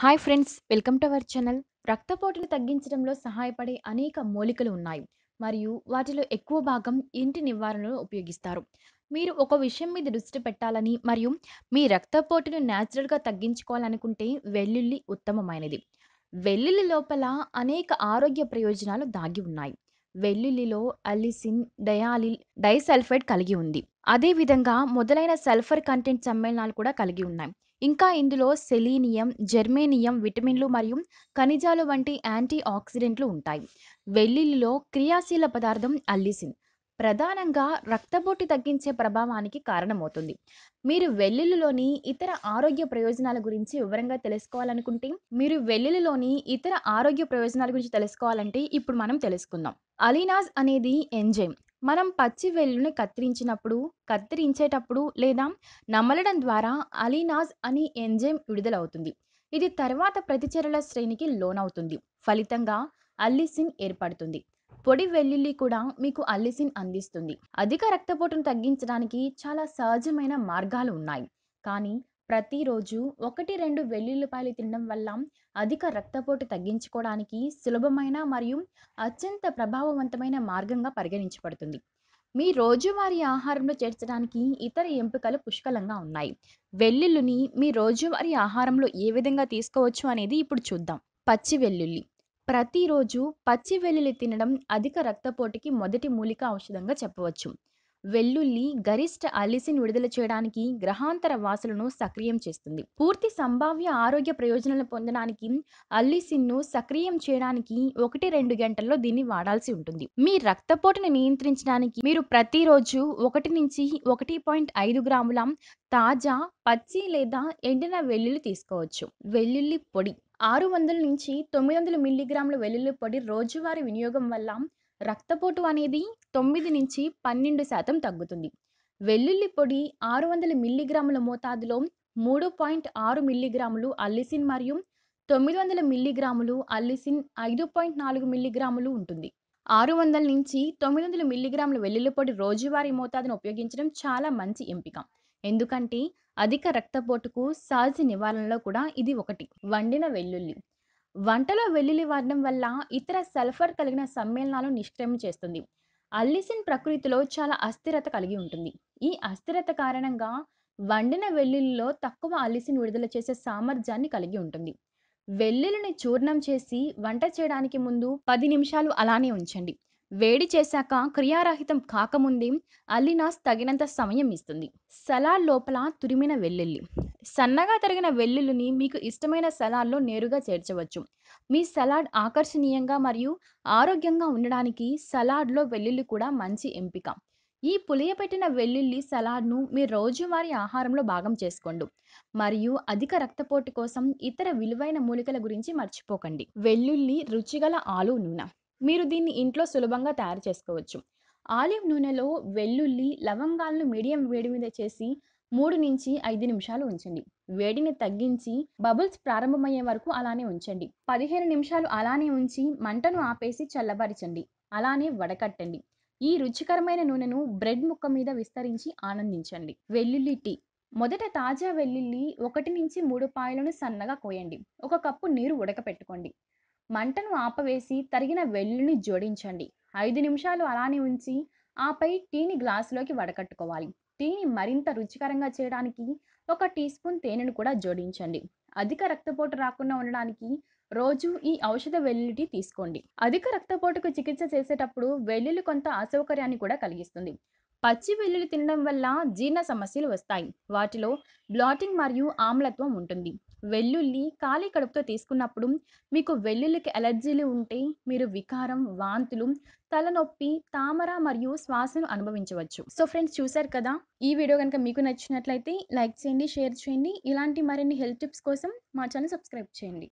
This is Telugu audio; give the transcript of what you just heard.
Hi friends welcome to our channel రక్తపోటును తగ్గించడంలో సహాయపడే అనేక మూలికలు ఉన్నాయి మరియు వాటిలో ఎక్కువ భాగం ఇంటి నివారణలో ఉపయోగిస్తారు మీరు ఒక విషయం మీద దృష్టి పెట్టాలని మరియు మీ రక్తపోటును న్యాచురల్గా తగ్గించుకోవాలనుకుంటే వెల్లుల్లి ఉత్తమమైనది వెల్లుల్లి లోపల అనేక ఆరోగ్య ప్రయోజనాలు దాగి ఉన్నాయి వెల్లుల్లిలో అలిసిన్ డయాలిల్ డైసల్ఫైడ్ కలిగి ఉంది అదేవిధంగా మొదలైన సల్ఫర్ కంటెంట్ సమ్మేళనాలు కూడా కలిగి ఉన్నాయి ఇంకా ఇందులో సెలీనియం జెర్మేనియం విటమిన్లు మరియు ఖనిజాలు వంటి యాంటీ ఆక్సిడెంట్లు ఉంటాయి వెల్లుల్లిలో క్రియాశీల పదార్థం అల్లిసిన్ ప్రధానంగా రక్తపోటు తగ్గించే ప్రభావానికి కారణమవుతుంది మీరు వెల్లుల్లిలోని ఇతర ఆరోగ్య ప్రయోజనాల గురించి వివరంగా తెలుసుకోవాలనుకుంటే మీరు వెల్లుల్లిలోని ఇతర ఆరోగ్య ప్రయోజనాల గురించి తెలుసుకోవాలంటే ఇప్పుడు మనం తెలుసుకుందాం అలీనాజ్ అనేది ఎంజైమ్ మనం పచ్చి వెల్లుల్లిని కత్తిరించినప్పుడు, కత్తిరించేటప్పుడు లేదా నమలడం ద్వారా అలీనాజ్ అనే ఎంజైమ్ విడుదలవుతుంది. ఇది తర్వాత ప్రతిచర్యల శ్రేణికి లోనవుతుంది. ఫలితంగా అల్లిసిన్ ఏర్పడుతుంది. పొడి వెల్లుల్లి కూడా మీకు అల్లిసిన్ అందిస్తుంది. అధిక రక్తపోటును తగ్గించడానికి చాలా సహజమైన మార్గాలు ఉన్నాయి. కానీ ప్రతిరోజు ఒకటి రెండు వెల్లుల్లిపాయలు తినడం వల్ల అధిక రక్తపోటు తగ్గించుకోవడానికి సులభమైన మరియు అత్యంత ప్రభావవంతమైన మార్గంగా పరిగణించబడుతుంది మీ రోజువారీ ఆహారంలో చేర్చడానికి ఇతర ఎంపికలు పుష్కలంగా ఉన్నాయి వెల్లుల్లిని మీ రోజువారీ ఆహారంలో ఏ విధంగా తీసుకోవచ్చు అనేది ఇప్పుడు చూద్దాం పచ్చి వెల్లుల్లి ప్రతిరోజు పచ్చి వెల్లుల్లి తినడం అధిక రక్తపోటుకి మొదటి మూలిక ఔషధంగా చెప్పవచ్చు వెల్లుల్లి గరిష్ట అలిసిన్ విడుదల చేయడానికి గ్రహాంతర వాసులను సక్రియం చేస్తుంది పూర్తి సంభావ్య ఆరోగ్య ప్రయోజనాలను పొందడానికి అల్లిసిన్ను సక్రియం చేయడానికి ఒకటి రెండు గంటల్లో దీన్ని వాడాల్సి ఉంటుంది మీ రక్తపోటును నియంత్రించడానికి మీరు ప్రతిరోజు ఒకటి నుంచి ఒకటి పాయింట్ ఐదు గ్రాముల తాజా పచ్చి లేదా ఎండిన వెల్లుల్లి తీసుకోవచ్చు వెల్లుల్లి పొడి ఆరు వందల నుంచి తొమ్మిది వందల మిల్లీగ్రాముల వెల్లుల్లి పొడి రోజువారీ వినియోగం వల్ల రక్తపోటు అనేది తొమ్మిది నుంచి పన్నెండు శాతం తగ్గుతుంది వెల్లుల్లి పొడి ఆరు వందల మిల్లీగ్రాముల మోతాదులో మూడు పాయింట్ ఆరు మిల్లీగ్రాములు అల్లిసిన్ మరియు తొమ్మిది వందల మిల్లీగ్రాములు అల్లిసిన్ ఐదు పాయింట్ నాలుగు మిల్లీగ్రాములు ఉంటుంది ఆరు వందల నుంచి తొమ్మిది వందల మిల్లీగ్రాముల వెల్లుల్లి పొడి రోజువారీ మోతాదును ఉపయోగించడం చాలా మంచి ఎంపిక ఎందుకంటే అధిక రక్తపోటుకు సహజ నివారణలో కూడా ఇది ఒకటి వండిన వెల్లుల్లి వంటలో వెల్లుల్లి వాడడం వల్ల ఇతర సల్ఫర్ కలిగిన సమ్మేళనాలు నిష్క్రమం చేస్తుంది అల్లిసిన్ ప్రకృతిలో చాలా అస్థిరత కలిగి ఉంటుంది ఈ అస్థిరత కారణంగా వండిన వెల్లుల్లిలో తక్కువ అల్లిసిన్ విడుదల చేసే సామర్థ్యాన్ని కలిగి ఉంటుంది వెల్లుల్లిని చూర్ణం చేసి వంట చేయడానికి ముందు పది నిమిషాలు అలానే ఉంచండి వేడి చేశాక క్రియారహితం కాకముందే అల్లినాస్ తగినంత సమయం ఇస్తుంది సలాడ్ లోపల తురిమిన వెల్లుల్లి సన్నగా తరిగిన వెల్లుల్లిని మీకు ఇష్టమైన సలాడ్లో నేరుగా చేర్చవచ్చు మీ సలాడ్ ఆకర్షణీయంగా మరియు ఆరోగ్యంగా ఉండడానికి సలాడ్లో వెల్లుల్లి కూడా మంచి ఎంపిక ఈ పులియపెట్టిన వెల్లుల్లి సలాడ్ను మీ రోజువారీ ఆహారంలో భాగం చేసుకోండి మరియు అధిక రక్తపోటు కోసం ఇతర విలువైన మూలికల గురించి మర్చిపోకండి వెల్లుల్లి రుచిగల ఆలు నూనె మీరు దీన్ని ఇంట్లో సులభంగా తయారు చేసుకోవచ్చు ఆలివ్ నూనెలో వెల్లుల్లి లవంగాలను మీడియం వేడి మీద చేసి మూడు నుంచి ఐదు నిమిషాలు ఉంచండి వేడిని తగ్గించి బబుల్స్ ప్రారంభమయ్యే వరకు అలానే ఉంచండి పదిహేను నిమిషాలు అలానే ఉంచి మంటను ఆపేసి చల్లబరచండి అలానే వడకట్టండి ఈ రుచికరమైన నూనెను బ్రెడ్ ముక్క మీద విస్తరించి ఆనందించండి వెల్లుల్లి టీ మొదట తాజా వెల్లుల్లి ఒకటి నుంచి మూడు పాయలను సన్నగా కోయండి ఒక కప్పు నీరు ఉడకపెట్టుకోండి మంటను ఆపవేసి తరిగిన వెల్లుల్లిని జోడించండి ఐదు నిమిషాలు అలానే ఉంచి ఆపై టీని గ్లాసులోకి వడకట్టుకోవాలి టీని మరింత రుచికరంగా చేయడానికి ఒక టీ స్పూన్ తేనెను కూడా జోడించండి అధిక రక్తపోటు రాకుండా ఉండడానికి రోజు ఈ ఔషధ వెల్లుల్లి టీ తీసుకోండి అధిక రక్తపోటుకు చికిత్స చేసేటప్పుడు వెల్లుల్లి కొంత అసౌకర్యాన్ని కూడా కలిగిస్తుంది పచ్చి వెల్లుల్లి తినడం వల్ల జీర్ణ సమస్యలు వస్తాయి వాటిలో బ్లాటింగ్ మరియు ఆమ్లత్వం ఉంటుంది వెల్లుల్లి ఖాళీ కడుపుతో తీసుకున్నప్పుడు మీకు వెల్లుల్లికి ఎలర్జీలు ఉంటే మీరు వికారం వాంతులు తలనొప్పి తామర మరియు శ్వాసను అనుభవించవచ్చు సో ఫ్రెండ్స్ చూసారు కదా ఈ వీడియో కనుక మీకు నచ్చినట్లయితే లైక్ చేయండి షేర్ చేయండి ఇలాంటి మరిన్ని హెల్త్ టిప్స్ కోసం మా ఛానల్ సబ్స్క్రైబ్ చేయండి